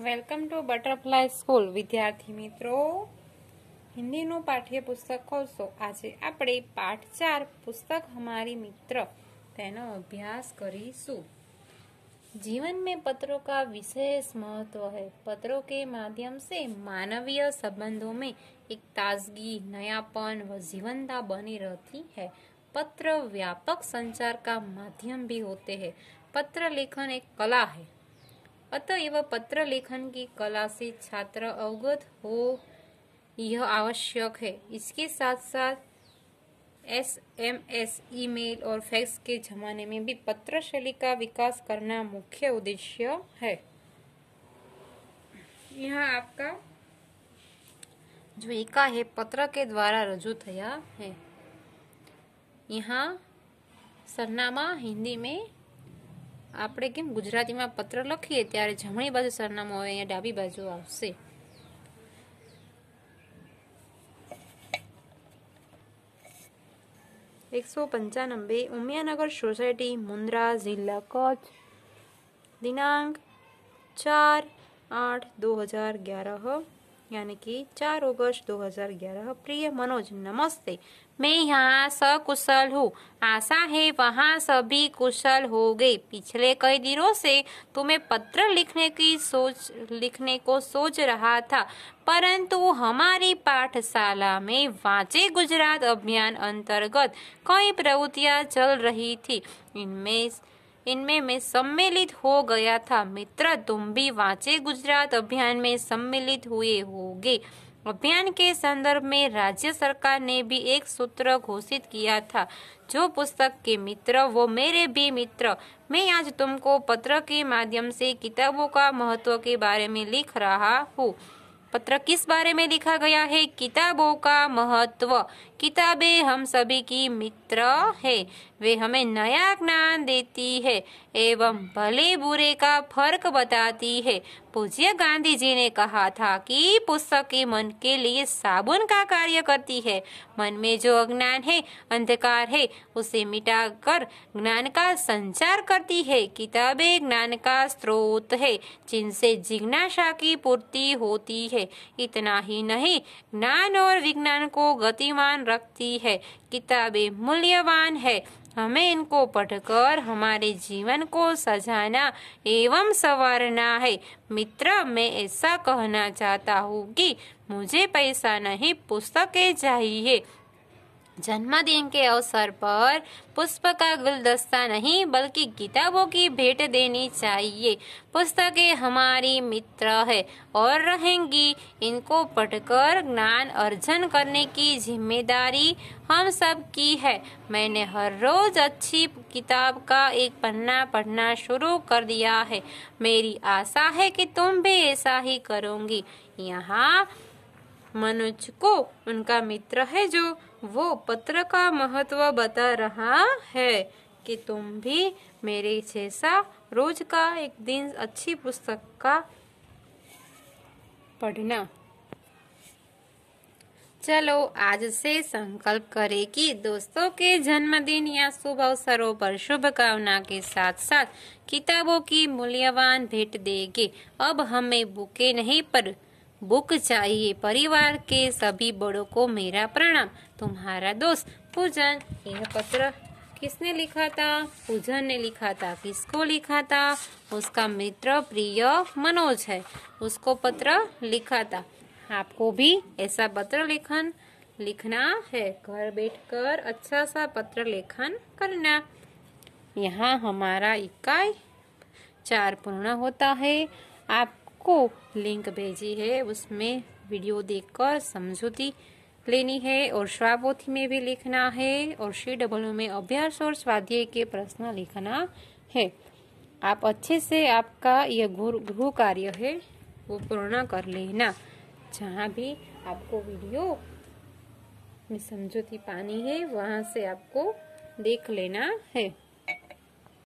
welcome to butterfly school विद्यार्थी मित्रों हिंदी पाठ्यपुस्तक ખોલશો આજે આપણે પાઠ ચાર પુસ્તક હમારી મિત્ર તેનો અભ્યાસ કરીશું जीवन में पत्रों का विशेष महत्व है पत्रों के माध्यम से मानवीय संबंधों में एक ताजगी नयापन व जीवनता बनी रहती है पत्र व्यापक संचार का माध्यम भी होते हैं पत्र लेखन एक कला है अतएव पत्र लेखन की कला से छात्र अवगत हो यह आवश्यक है इसके साथ साथ एस एम एस ईमेल और फैक्स के जमाने में भी पत्र शैली का विकास करना मुख्य उद्देश्य है यह आपका जो इका है पत्र के द्वारा रजू थया है यहाँ सरनामा हिंदी में આપણે કેમ ગુજરાતીમાં પત્ર લખીએ ત્યારે જમણી બાજુ સરનામો અહીંયા ડાબી બાજુ આવશે 195 ઉમિયાનગર સોસાયટી મુંદ્રા જિલ્લો કચ્છ દિनांक 4 8 2011 यानी कि 4 अगस्त 2011 प्रिय मनोज नमस्ते मैं यहाँ सकुशल हूँ आशा है वहाँ सभी कुशल हो गए पिछले कई दिनों से तुम्हें पत्र लिखने की सोच लिखने को सोच रहा था परंतु हमारी पाठशाला में वाचे गुजरात अभियान अंतर्गत कई प्रवृत्तियाँ चल रही थी इनमें इनमें मैं सम्मिलित हो गया था मित्र तुम भी वाचे गुजरात अभियान में सम्मिलित हुए होगे अभियान के संदर्भ में राज्य सरकार ने भी एक सूत्र घोषित किया था जो पुस्तक के मित्र वो मेरे भी मित्र मैं आज तुमको पत्र के माध्यम से किताबों का महत्व के बारे में लिख रहा हूँ पत्र किस बारे में लिखा गया है किताबों का महत्व किताबें हम सभी की मित्र है वे हमें नया ज्ञान देती है एवं भले बुरे का फर्क बताती है पूज्य गांधी जी ने कहा था कि पुस्तक मन के लिए साबुन का कार्य करती है मन में जो अज्ञान है अंधकार है उसे मिटाकर ज्ञान का संचार करती है किताबें ज्ञान का स्रोत है जिनसे जिज्ञासा की पूर्ति होती है इतना ही नहीं ज्ञान और विज्ञान को गतिमान रखती है किताबें मूल्यवान है हमें इनको पढ़कर हमारे जीवन को सजाना एवं संवारना है मित्र मैं ऐसा कहना चाहता हूँ कि मुझे पैसा नहीं पुस्तकें चाहिए जन्मदिन के अवसर पर पुष्प का गुलदस्ता नहीं बल्कि किताबों की भेंट देनी चाहिए पुस्तकें हमारी मित्र है और रहेंगी इनको पढ़कर ज्ञान अर्जन करने की जिम्मेदारी हम सब की है मैंने हर रोज अच्छी किताब का एक पन्ना पढ़ना शुरू कर दिया है मेरी आशा है कि तुम भी ऐसा ही करोगी यहाँ मनुज को उनका मित्र है जो वो पत्र का महत्व बता रहा है कि तुम भी मेरे जैसा रोज का एक दिन अच्छी पुस्तक का पढ़ना चलो आज से संकल्प करें कि दोस्तों के जन्मदिन या शुभ अवसरों पर शुभकामना के साथ साथ किताबों की मूल्यवान भेंट देंगे अब हमें बुके नहीं पर बुक चाहिए परिवार के सभी बड़ों को मेरा प्रणाम तुम्हारा दोस्त पूजन यह पत्र किसने लिखा था पूजन ने लिखा था किसको लिखा था उसका मित्र प्रिय मनोज है उसको पत्र लिखा था आपको भी ऐसा पत्र लेखन लिखना है घर बैठकर अच्छा सा पत्र लेखन करना यहाँ हमारा इकाई चार पूर्ण होता है आप आपको लिंक भेजी है उसमें वीडियो देखकर समझौती लेनी है और श्रावोथी में भी लिखना है और सी डब्ल्यू में अभ्यास और स्वाध्याय के प्रश्न लिखना है आप अच्छे से आपका यह गृह कार्य है वो पूर्ण कर लेना जहाँ भी आपको वीडियो में समझौती पानी है वहाँ से आपको देख लेना है